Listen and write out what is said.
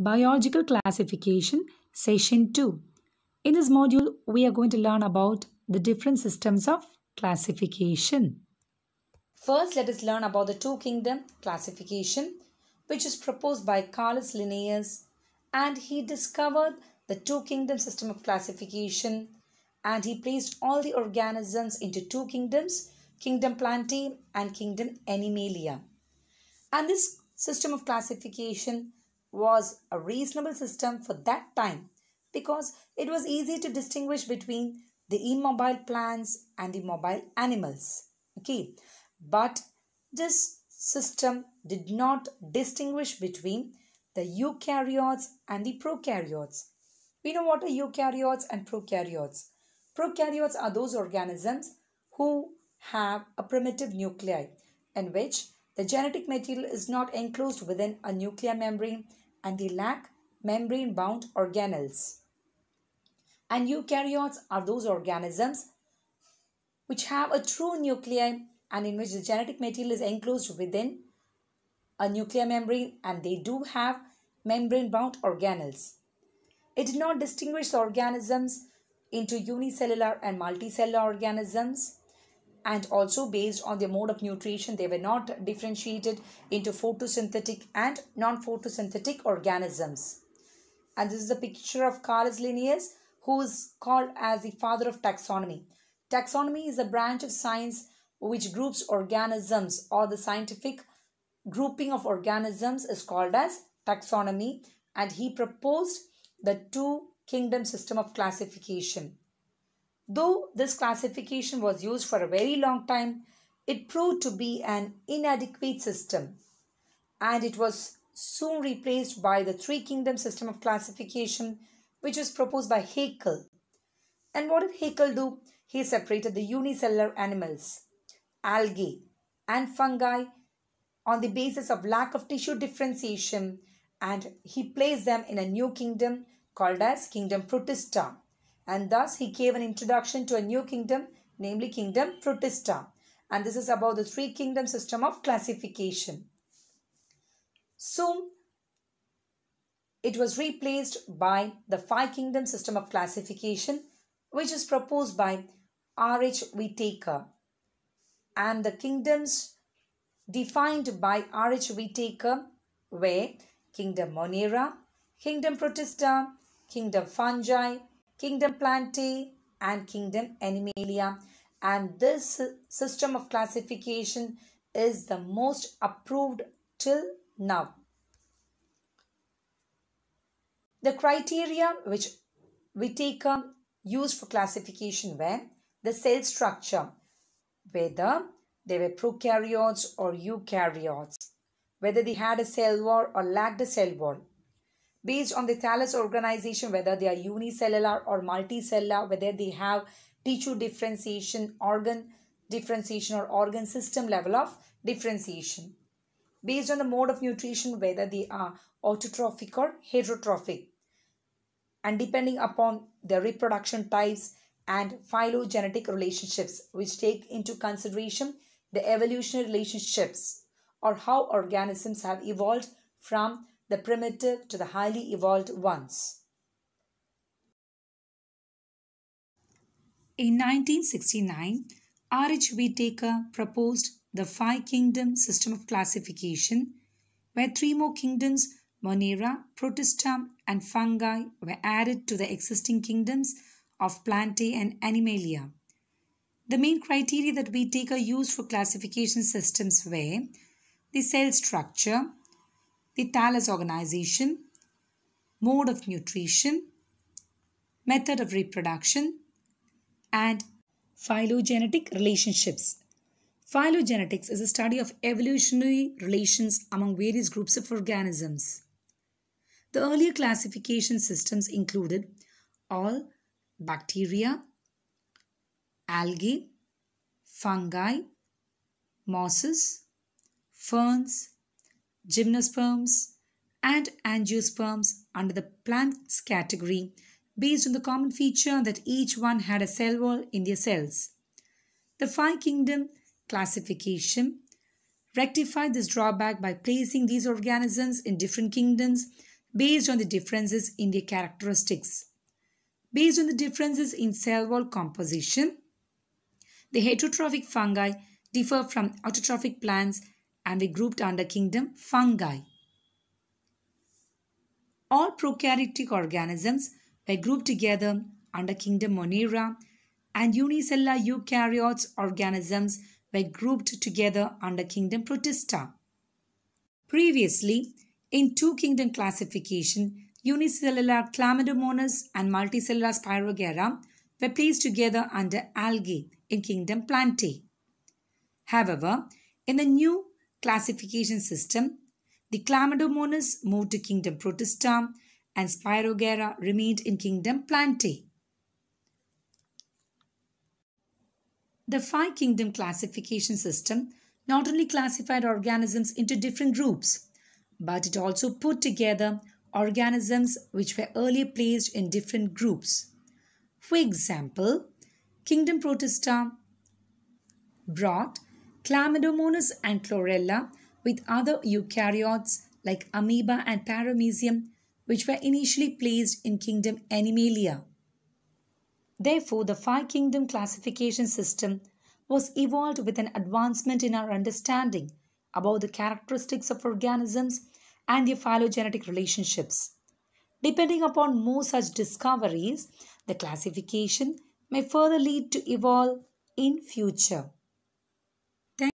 Biological Classification, Session 2. In this module, we are going to learn about the different systems of classification. First, let us learn about the two-kingdom classification, which is proposed by Carlos Linnaeus, and he discovered the two-kingdom system of classification, and he placed all the organisms into two kingdoms, Kingdom Plantae and Kingdom Animalia. And this system of classification was a reasonable system for that time because it was easy to distinguish between the immobile plants and the mobile animals. Okay, but this system did not distinguish between the eukaryotes and the prokaryotes. We know what are eukaryotes and prokaryotes. Prokaryotes are those organisms who have a primitive nuclei in which the genetic material is not enclosed within a nuclear membrane and they lack membrane-bound organelles. And eukaryotes are those organisms which have a true nuclei and in which the genetic material is enclosed within a nuclear membrane and they do have membrane-bound organelles. It did not distinguish the organisms into unicellular and multicellular organisms and also based on their mode of nutrition they were not differentiated into photosynthetic and non-photosynthetic organisms. And this is a picture of Carlos Linnaeus who is called as the father of taxonomy. Taxonomy is a branch of science which groups organisms or the scientific grouping of organisms is called as taxonomy and he proposed the two kingdom system of classification. Though this classification was used for a very long time, it proved to be an inadequate system and it was soon replaced by the three kingdom system of classification which was proposed by Haeckel. And what did Haeckel do? He separated the unicellular animals, algae and fungi on the basis of lack of tissue differentiation and he placed them in a new kingdom called as kingdom protista and thus he gave an introduction to a new kingdom, namely kingdom Protista. And this is about the three kingdom system of classification. Soon, it was replaced by the five kingdom system of classification, which is proposed by R.H. Whitaker. And the kingdoms defined by R.H. Whitaker were Kingdom Monera, Kingdom Protista, Kingdom Fungi, kingdom plantae and kingdom animalia and this system of classification is the most approved till now. The criteria which Whitaker used for classification were the cell structure, whether they were prokaryotes or eukaryotes, whether they had a cell wall or lacked a cell wall, based on the thallus organization, whether they are unicellular or multicellular, whether they have tissue differentiation, organ differentiation or organ system level of differentiation. Based on the mode of nutrition, whether they are autotrophic or heterotrophic. And depending upon the reproduction types and phylogenetic relationships, which take into consideration the evolutionary relationships or how organisms have evolved from the primitive to the highly evolved ones. In 1969, R.H. Whitaker proposed the five kingdom system of classification, where three more kingdoms, Monera, Protista, and Fungi, were added to the existing kingdoms of Plantae and Animalia. The main criteria that Whitaker used for classification systems were the cell structure, the organization, mode of nutrition, method of reproduction, and phylogenetic relationships. Phylogenetics is a study of evolutionary relations among various groups of organisms. The earlier classification systems included all bacteria, algae, fungi, mosses, ferns, gymnosperms, and angiosperms under the plants category based on the common feature that each one had a cell wall in their cells. The five kingdom classification rectified this drawback by placing these organisms in different kingdoms based on the differences in their characteristics. Based on the differences in cell wall composition, the heterotrophic fungi differ from autotrophic plants and were grouped under kingdom fungi. All prokaryotic organisms were grouped together under kingdom Monera and unicellular eukaryotes organisms were grouped together under kingdom Protista. Previously, in two kingdom classification, unicellular Chlamydomonas and multicellular Spirogyra were placed together under algae in kingdom Plantae. However, in the new classification system, the Chlamydomonas moved to kingdom Protista and Spirogera remained in kingdom Plantae. The five kingdom classification system not only classified organisms into different groups, but it also put together organisms which were earlier placed in different groups. For example, Kingdom Protista brought Chlamydomonas and chlorella with other eukaryotes like amoeba and paramecium which were initially placed in kingdom Animalia. Therefore, the five kingdom classification system was evolved with an advancement in our understanding about the characteristics of organisms and their phylogenetic relationships. Depending upon more such discoveries, the classification may further lead to evolve in future.